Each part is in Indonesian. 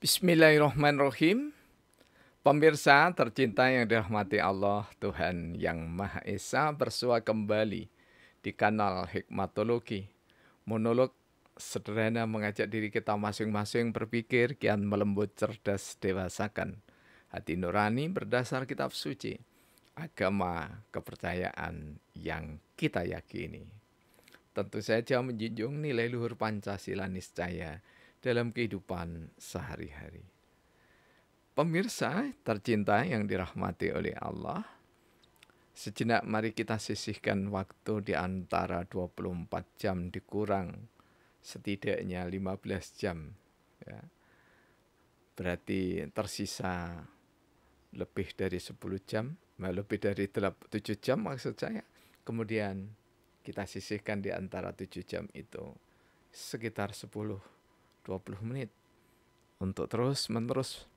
Bismillahirrahmanirrahim Pemirsa tercinta yang dirahmati Allah Tuhan Yang Maha Esa bersua kembali di kanal Hikmatologi Monolog sederhana mengajak diri kita masing-masing berpikir kian melembut cerdas dewasakan hati nurani berdasar kitab suci agama kepercayaan yang kita yakini tentu saja menjunjung nilai luhur Pancasila niscaya dalam kehidupan sehari-hari. Pemirsa tercinta yang dirahmati oleh Allah, sejenak mari kita sisihkan waktu di antara 24 jam dikurang setidaknya 15 jam. Ya. Berarti tersisa lebih dari 10 jam, eh, lebih dari 7 jam maksud saya. Kemudian kita sisihkan di antara tujuh jam itu sekitar 10-20 menit untuk terus menerus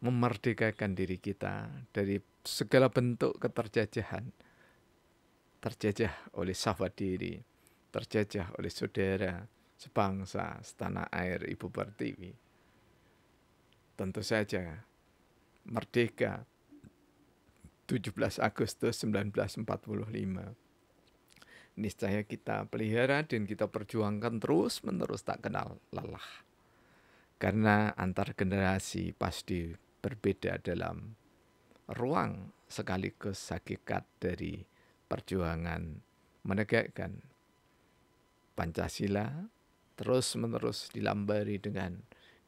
memerdekakan diri kita dari segala bentuk keterjajahan terjajah oleh sahabat diri terjajah oleh saudara sebangsa setanah air ibu pertiwi tentu saja merdeka 17 Agustus 1945 niscaya kita pelihara dan kita perjuangkan terus menerus tak kenal lelah. Karena antar generasi pasti berbeda dalam ruang sekaligus hakikat dari perjuangan menegakkan Pancasila terus menerus dilambari dengan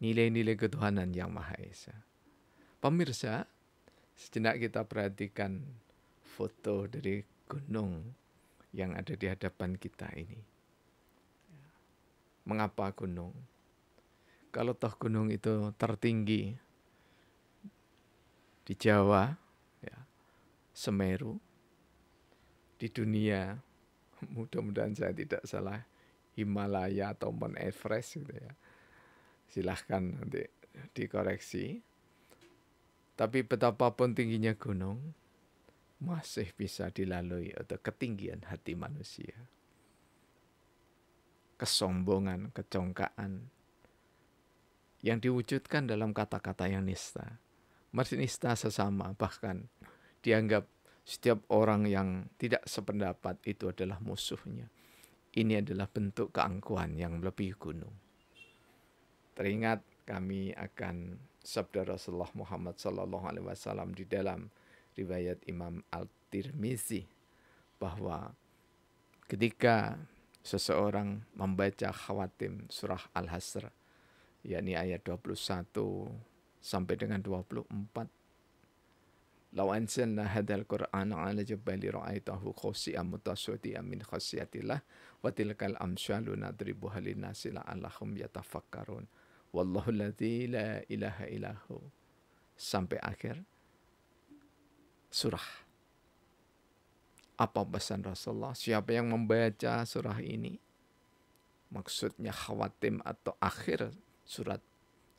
nilai-nilai ketuhanan yang Maha Esa. Pemirsa, sejenak kita perhatikan foto dari Gunung yang ada di hadapan kita ini. Mengapa gunung? Kalau toh gunung itu tertinggi di Jawa, ya, Semeru, di dunia, mudah-mudahan saya tidak salah, Himalaya atau Mount Everest gitu ya. Silahkan nanti dikoreksi. Tapi betapapun tingginya gunung, masih bisa dilalui atau ketinggian hati manusia. Kesombongan, kecongkaan yang diwujudkan dalam kata-kata yang nista. Masih nista sesama bahkan dianggap setiap orang yang tidak sependapat itu adalah musuhnya. Ini adalah bentuk keangkuhan yang lebih gunung. Teringat kami akan sabda Rasulullah Muhammad saw di dalam riwayat Imam Al-Tirmizi bahwa ketika seseorang membaca khawatim surah Al-Hasr yakni ayat 21 sampai dengan 24 Lau anzalna hadal Qur'an ala jabali ra'aitahu khasi'an mutaswati'an min khasiyatillah wa tilkal amsyalu nadribuha linnasi la'allahum yatafakkarun wallahu la ilaha illahu sampai akhir surah. Apa pesan Rasulullah? Siapa yang membaca surah ini? Maksudnya khawatim atau akhir surat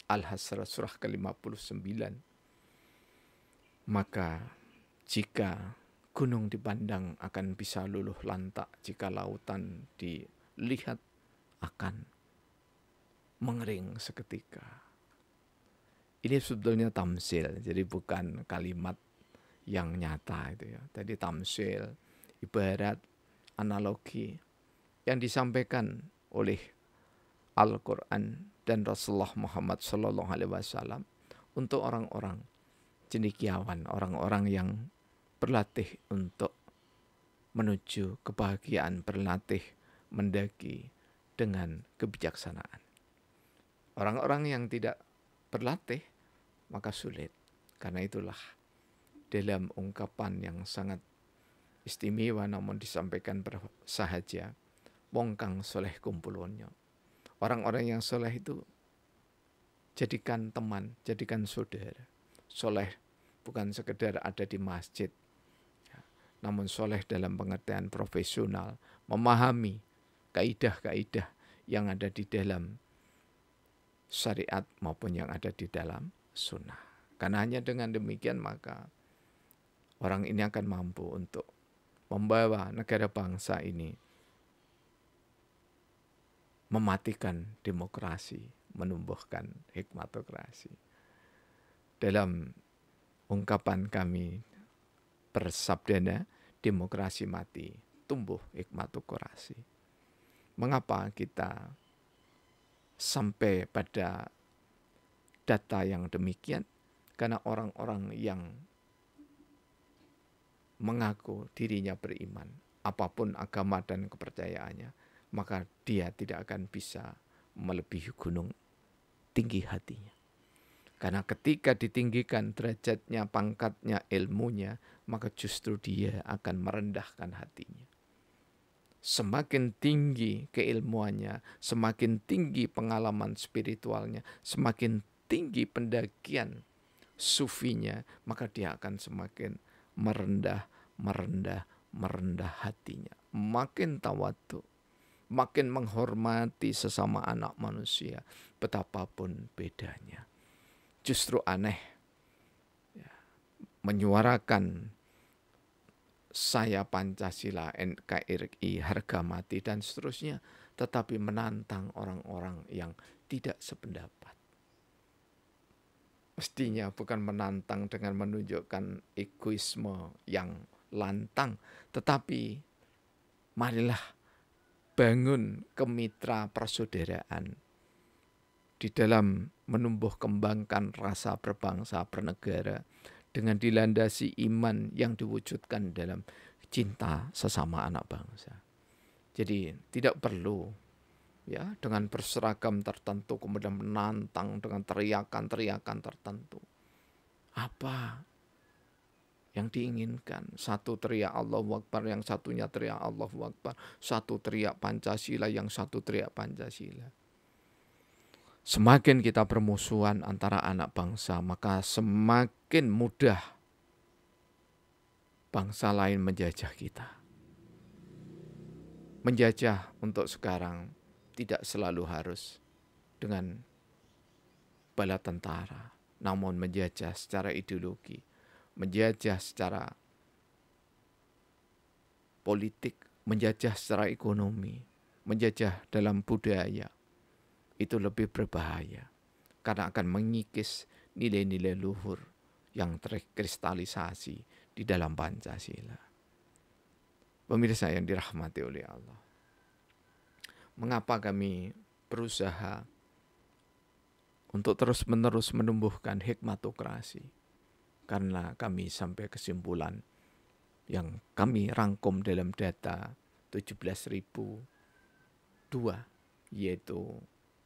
Al-Hasrah surah ke-59. Maka jika gunung dipandang akan bisa luluh lantak, jika lautan dilihat akan mengering seketika. Ini sebetulnya tamsil, jadi bukan kalimat yang nyata itu ya. Tadi tamsil, ibarat, analogi yang disampaikan oleh Al-Qur'an dan Rasulullah Muhammad sallallahu alaihi wasallam untuk orang-orang cendekiawan, orang-orang yang berlatih untuk menuju kebahagiaan, berlatih mendaki dengan kebijaksanaan. Orang-orang yang tidak berlatih maka sulit. Karena itulah dalam ungkapan yang sangat istimewa namun disampaikan sahaja mongkang soleh kumpulonyo orang-orang yang soleh itu jadikan teman jadikan saudara soleh bukan sekedar ada di masjid ya, namun soleh dalam pengertian profesional memahami kaidah-kaidah yang ada di dalam syariat maupun yang ada di dalam sunnah karena hanya dengan demikian maka orang ini akan mampu untuk membawa negara bangsa ini mematikan demokrasi, menumbuhkan hikmatokrasi. Dalam ungkapan kami persabdana, demokrasi mati, tumbuh hikmatokrasi. Mengapa kita sampai pada data yang demikian? Karena orang-orang yang mengaku dirinya beriman, apapun agama dan kepercayaannya, maka dia tidak akan bisa melebihi gunung tinggi hatinya. Karena ketika ditinggikan derajatnya, pangkatnya, ilmunya, maka justru dia akan merendahkan hatinya. Semakin tinggi keilmuannya, semakin tinggi pengalaman spiritualnya, semakin tinggi pendakian sufinya, maka dia akan semakin merendah, merendah, merendah hatinya. Makin tawatu, makin menghormati sesama anak manusia, betapapun bedanya. Justru aneh, ya, menyuarakan saya Pancasila, NKRI, harga mati, dan seterusnya, tetapi menantang orang-orang yang tidak sependapat. Mestinya bukan menantang dengan menunjukkan egoisme yang lantang, tetapi marilah bangun kemitra persaudaraan di dalam menumbuh kembangkan rasa berbangsa bernegara dengan dilandasi iman yang diwujudkan dalam cinta sesama anak bangsa. Jadi tidak perlu ya dengan berseragam tertentu kemudian menantang dengan teriakan-teriakan tertentu apa yang diinginkan satu teriak Allah Akbar yang satunya teriak Allah Akbar satu teriak Pancasila yang satu teriak Pancasila semakin kita bermusuhan antara anak bangsa maka semakin mudah bangsa lain menjajah kita menjajah untuk sekarang tidak selalu harus dengan bala tentara, namun menjajah secara ideologi, menjajah secara politik, menjajah secara ekonomi, menjajah dalam budaya, itu lebih berbahaya karena akan mengikis nilai-nilai luhur yang terkristalisasi di dalam Pancasila. Pemirsa yang dirahmati oleh Allah mengapa kami berusaha untuk terus-menerus menumbuhkan hikmatokrasi. Karena kami sampai kesimpulan yang kami rangkum dalam data 17.002 yaitu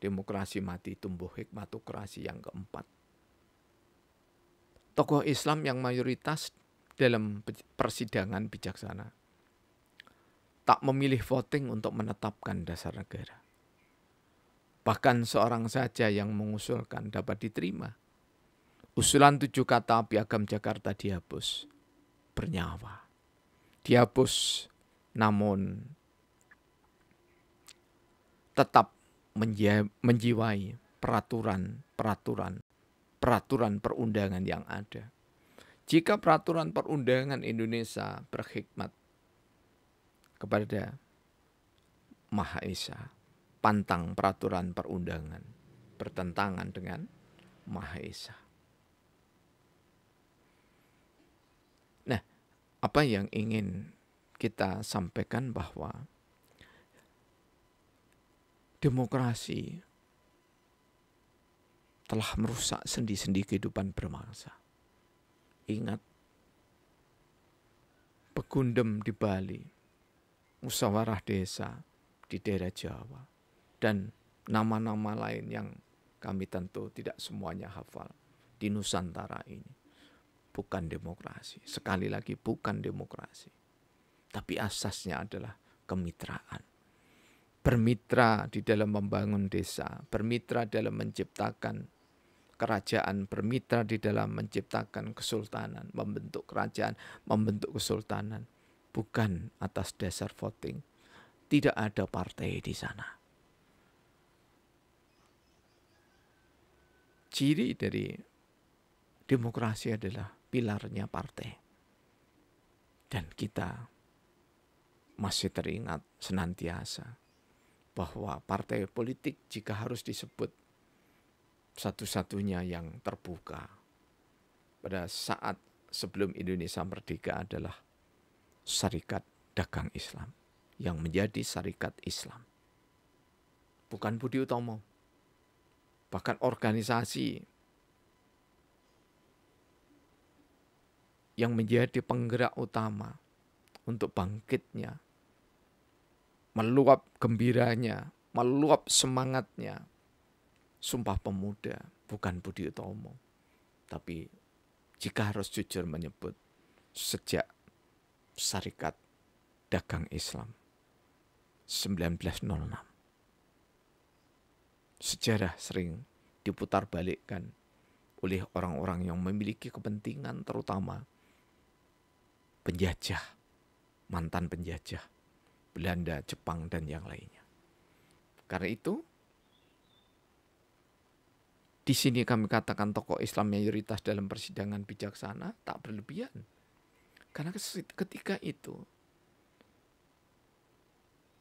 demokrasi mati tumbuh hikmatokrasi yang keempat. Tokoh Islam yang mayoritas dalam persidangan bijaksana tak memilih voting untuk menetapkan dasar negara. Bahkan seorang saja yang mengusulkan dapat diterima. Usulan tujuh kata piagam Jakarta dihapus. Bernyawa. Dihapus namun tetap menjiwai peraturan-peraturan peraturan perundangan yang ada. Jika peraturan perundangan Indonesia berhikmat kepada Maha Esa, pantang peraturan perundangan, bertentangan dengan Maha Esa. Nah, apa yang ingin kita sampaikan bahwa demokrasi telah merusak sendi-sendi kehidupan bermangsa. Ingat, pegundem di Bali musyawarah desa di daerah Jawa dan nama-nama lain yang kami tentu tidak semuanya hafal di Nusantara ini. Bukan demokrasi, sekali lagi bukan demokrasi. Tapi asasnya adalah kemitraan. Bermitra di dalam membangun desa, bermitra dalam menciptakan kerajaan, bermitra di dalam menciptakan kesultanan, membentuk kerajaan, membentuk kesultanan bukan atas dasar voting. Tidak ada partai di sana. Ciri dari demokrasi adalah pilarnya partai. Dan kita masih teringat senantiasa bahwa partai politik jika harus disebut satu-satunya yang terbuka pada saat sebelum Indonesia merdeka adalah Serikat Dagang Islam yang menjadi Serikat Islam. Bukan Budi Utomo, bahkan organisasi yang menjadi penggerak utama untuk bangkitnya, meluap gembiranya, meluap semangatnya. Sumpah pemuda bukan Budi Utomo, tapi jika harus jujur menyebut sejak Syarikat Dagang Islam 1906. Sejarah sering diputar balikkan oleh orang-orang yang memiliki kepentingan terutama penjajah, mantan penjajah, Belanda, Jepang, dan yang lainnya. Karena itu, di sini kami katakan tokoh Islam mayoritas dalam persidangan bijaksana tak berlebihan karena ketika itu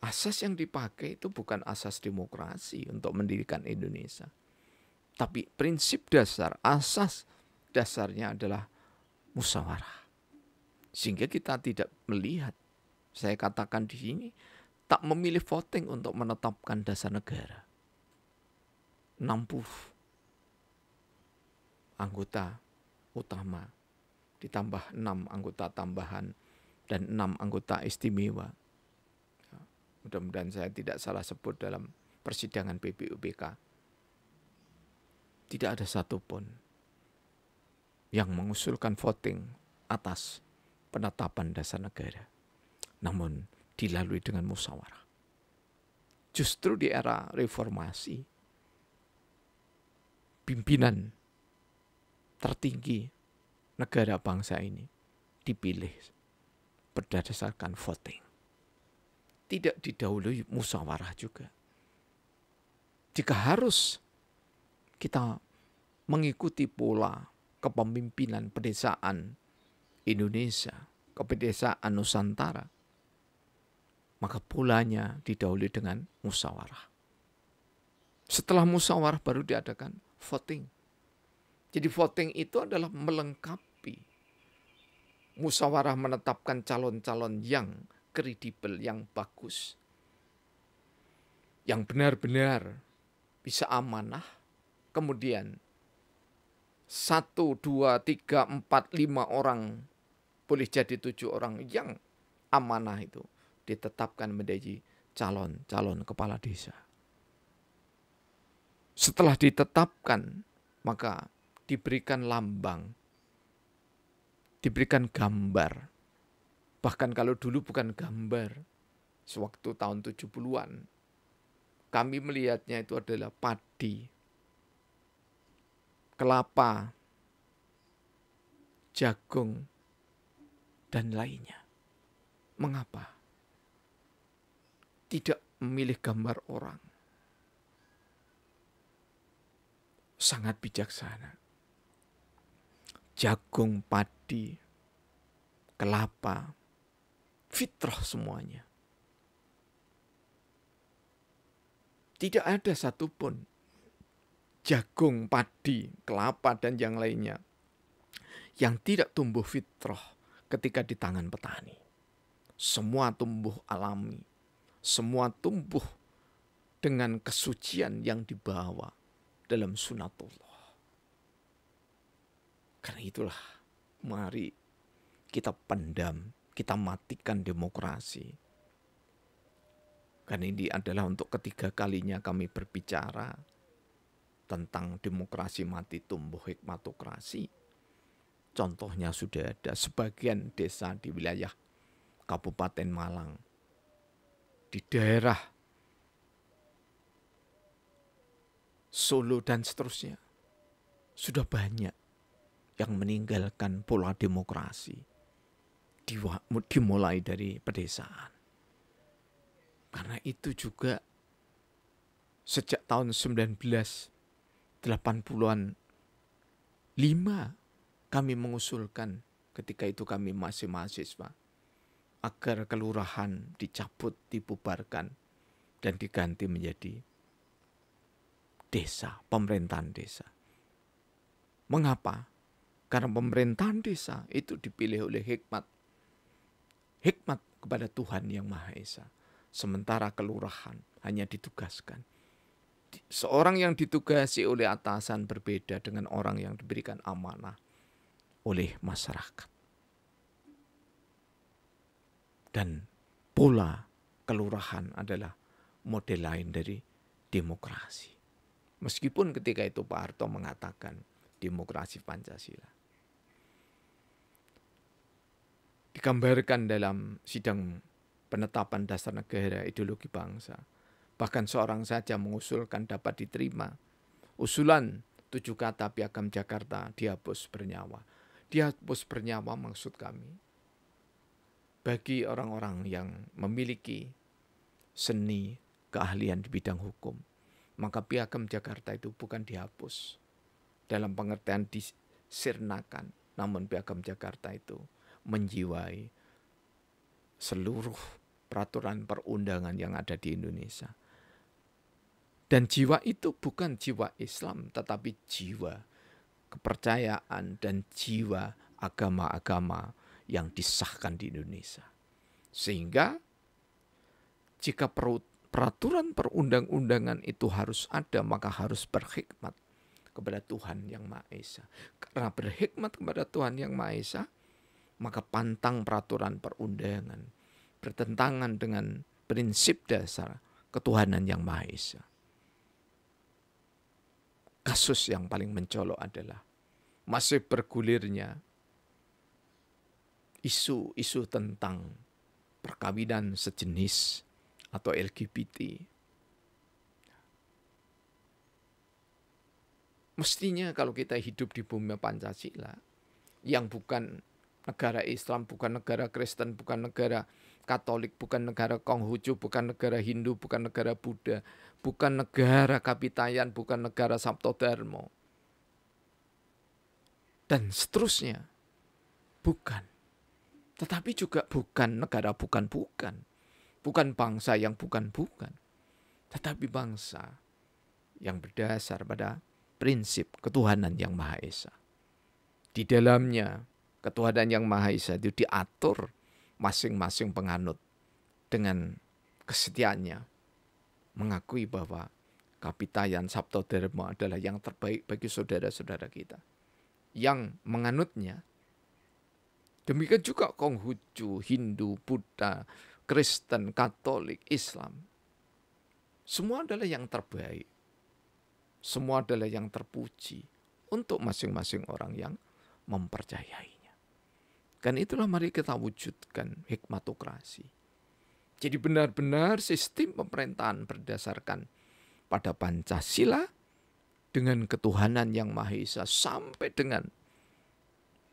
asas yang dipakai itu bukan asas demokrasi untuk mendirikan Indonesia. Tapi prinsip dasar, asas dasarnya adalah musyawarah. Sehingga kita tidak melihat, saya katakan di sini, tak memilih voting untuk menetapkan dasar negara. 60 anggota utama ditambah enam anggota tambahan dan enam anggota istimewa. Ya, mudah-mudahan saya tidak salah sebut dalam persidangan PBUBK. Tidak ada satupun yang mengusulkan voting atas penetapan dasar negara. Namun dilalui dengan musyawarah. Justru di era reformasi, pimpinan tertinggi negara bangsa ini dipilih berdasarkan voting. Tidak didahului musyawarah juga. Jika harus kita mengikuti pola kepemimpinan pedesaan Indonesia, kepedesaan Nusantara, maka polanya didahului dengan musyawarah. Setelah musyawarah baru diadakan voting. Jadi voting itu adalah melengkapi musyawarah menetapkan calon-calon yang kredibel, yang bagus, yang benar-benar bisa amanah. Kemudian satu, dua, tiga, empat, lima orang boleh jadi tujuh orang yang amanah itu ditetapkan menjadi calon-calon kepala desa. Setelah ditetapkan, maka diberikan lambang, diberikan gambar. Bahkan kalau dulu bukan gambar, sewaktu tahun 70-an, kami melihatnya itu adalah padi, kelapa, jagung, dan lainnya. Mengapa? Tidak memilih gambar orang. Sangat bijaksana jagung, padi, kelapa, fitrah semuanya. Tidak ada satupun jagung, padi, kelapa, dan yang lainnya yang tidak tumbuh fitrah ketika di tangan petani. Semua tumbuh alami, semua tumbuh dengan kesucian yang dibawa dalam sunatullah. Karena itulah, mari kita pendam, kita matikan demokrasi. Karena ini adalah untuk ketiga kalinya kami berbicara tentang demokrasi mati tumbuh hikmatokrasi. Contohnya sudah ada sebagian desa di wilayah Kabupaten Malang. Di daerah Solo dan seterusnya. Sudah banyak yang meninggalkan pola demokrasi dimulai dari pedesaan. Karena itu juga sejak tahun 1980-an 5 kami mengusulkan ketika itu kami masih mahasiswa agar kelurahan dicabut, dibubarkan dan diganti menjadi desa, pemerintahan desa. Mengapa? Karena pemerintahan desa itu dipilih oleh hikmat. Hikmat kepada Tuhan Yang Maha Esa. Sementara kelurahan hanya ditugaskan. Seorang yang ditugasi oleh atasan berbeda dengan orang yang diberikan amanah oleh masyarakat. Dan pula kelurahan adalah model lain dari demokrasi. Meskipun ketika itu Pak Harto mengatakan demokrasi Pancasila. digambarkan dalam sidang penetapan dasar negara ideologi bangsa. Bahkan seorang saja mengusulkan dapat diterima. Usulan tujuh kata piagam Jakarta dihapus bernyawa. Dihapus bernyawa maksud kami. Bagi orang-orang yang memiliki seni keahlian di bidang hukum, maka piagam Jakarta itu bukan dihapus. Dalam pengertian disirnakan, namun piagam Jakarta itu menjiwai seluruh peraturan perundangan yang ada di Indonesia. Dan jiwa itu bukan jiwa Islam, tetapi jiwa kepercayaan dan jiwa agama-agama yang disahkan di Indonesia. Sehingga jika peraturan perundang-undangan itu harus ada, maka harus berhikmat kepada Tuhan Yang Maha Esa. Karena berhikmat kepada Tuhan Yang Maha Esa, maka pantang peraturan perundangan, bertentangan dengan prinsip dasar ketuhanan yang Maha Esa. Kasus yang paling mencolok adalah masih bergulirnya isu-isu tentang perkawinan sejenis atau LGBT. Mestinya kalau kita hidup di bumi Pancasila, yang bukan negara Islam, bukan negara Kristen, bukan negara Katolik, bukan negara Konghucu, bukan negara Hindu, bukan negara Buddha, bukan negara Kapitayan, bukan negara Sabto Dharma. Dan seterusnya. Bukan. Tetapi juga bukan negara bukan-bukan. Bukan bangsa yang bukan-bukan. Tetapi bangsa yang berdasar pada prinsip ketuhanan yang Maha Esa. Di dalamnya ketuhanan yang Maha Esa itu diatur masing-masing penganut dengan kesetiaannya mengakui bahwa Kapitayan Sabto Dharma adalah yang terbaik bagi saudara-saudara kita yang menganutnya. Demikian juga Konghucu, Hindu, Buddha, Kristen, Katolik, Islam. Semua adalah yang terbaik. Semua adalah yang terpuji untuk masing-masing orang yang mempercayai. Kan itulah mari kita wujudkan hikmatokrasi. Jadi benar-benar sistem pemerintahan berdasarkan pada Pancasila dengan ketuhanan yang Maha Esa sampai dengan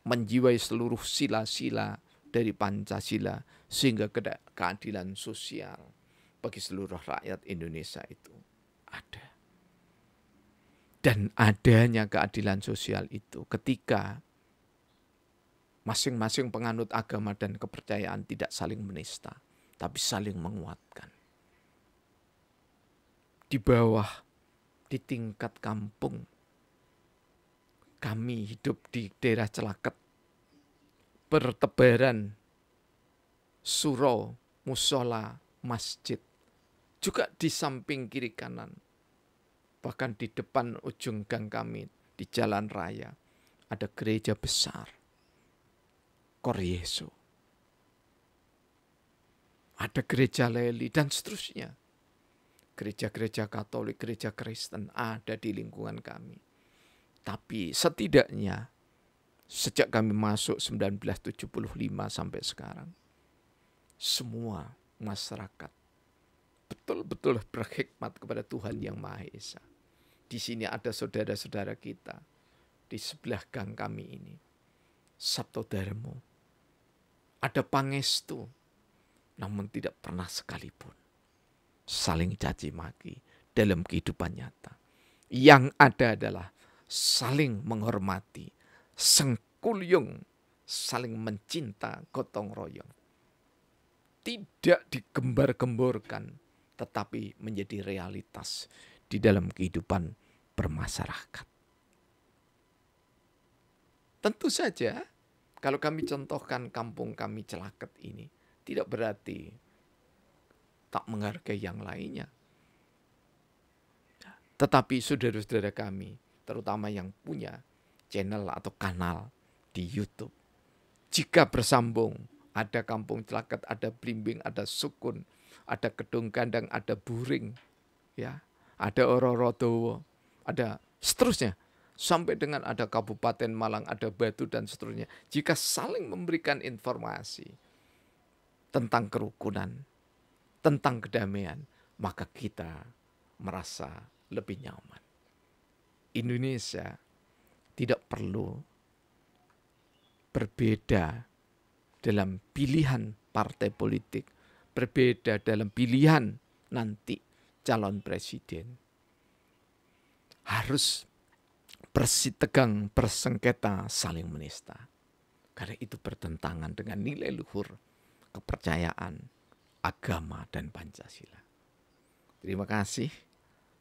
menjiwai seluruh sila-sila dari Pancasila sehingga keadilan sosial bagi seluruh rakyat Indonesia itu ada. Dan adanya keadilan sosial itu ketika masing-masing penganut agama dan kepercayaan tidak saling menista, tapi saling menguatkan. Di bawah, di tingkat kampung, kami hidup di daerah celaket, bertebaran, surau, musola, masjid, juga di samping kiri kanan, bahkan di depan ujung gang kami, di jalan raya, ada gereja besar kor Yesu. Ada gereja Leli dan seterusnya. Gereja-gereja Katolik, gereja Kristen ada di lingkungan kami. Tapi setidaknya sejak kami masuk 1975 sampai sekarang, semua masyarakat betul-betul berhikmat kepada Tuhan yang Maha Esa. Di sini ada saudara-saudara kita di sebelah gang kami ini. Sabto Dharma ada pangestu, namun tidak pernah sekalipun saling caci maki dalam kehidupan nyata. Yang ada adalah saling menghormati, sengkuyung, saling mencinta, gotong royong. Tidak digembar-gemborkan, tetapi menjadi realitas di dalam kehidupan bermasyarakat. Tentu saja kalau kami contohkan kampung kami celaket ini, tidak berarti tak menghargai yang lainnya. Tetapi saudara-saudara kami, terutama yang punya channel atau kanal di YouTube, jika bersambung, ada kampung celaket, ada blimbing, ada sukun, ada gedung kandang, ada buring, ya, ada ororodowo, ada seterusnya sampai dengan ada Kabupaten Malang, ada Batu dan seterusnya. Jika saling memberikan informasi tentang kerukunan, tentang kedamaian, maka kita merasa lebih nyaman. Indonesia tidak perlu berbeda dalam pilihan partai politik, berbeda dalam pilihan nanti calon presiden. Harus persi tegang, persengketa, saling menista. Karena itu bertentangan dengan nilai luhur, kepercayaan, agama, dan Pancasila. Terima kasih.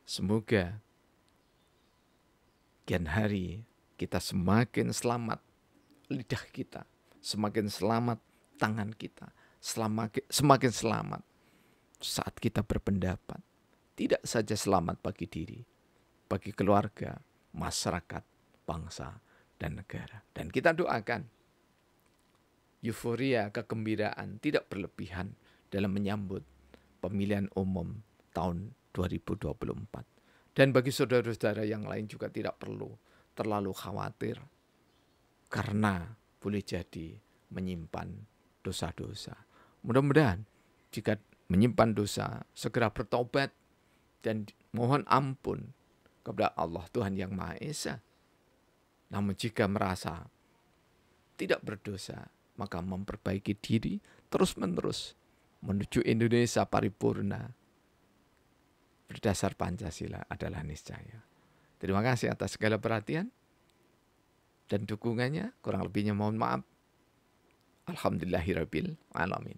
Semoga kian hari kita semakin selamat lidah kita, semakin selamat tangan kita, semakin, semakin selamat saat kita berpendapat. Tidak saja selamat bagi diri, bagi keluarga, masyarakat, bangsa, dan negara. Dan kita doakan euforia, kegembiraan tidak berlebihan dalam menyambut pemilihan umum tahun 2024. Dan bagi saudara-saudara yang lain juga tidak perlu terlalu khawatir karena boleh jadi menyimpan dosa-dosa. Mudah-mudahan jika menyimpan dosa segera bertobat dan mohon ampun kepada Allah Tuhan yang Maha Esa. Namun jika merasa tidak berdosa, maka memperbaiki diri terus-menerus menuju Indonesia paripurna berdasar Pancasila adalah niscaya. Terima kasih atas segala perhatian dan dukungannya. Kurang lebihnya mohon maaf. Alhamdulillahirabbil alamin.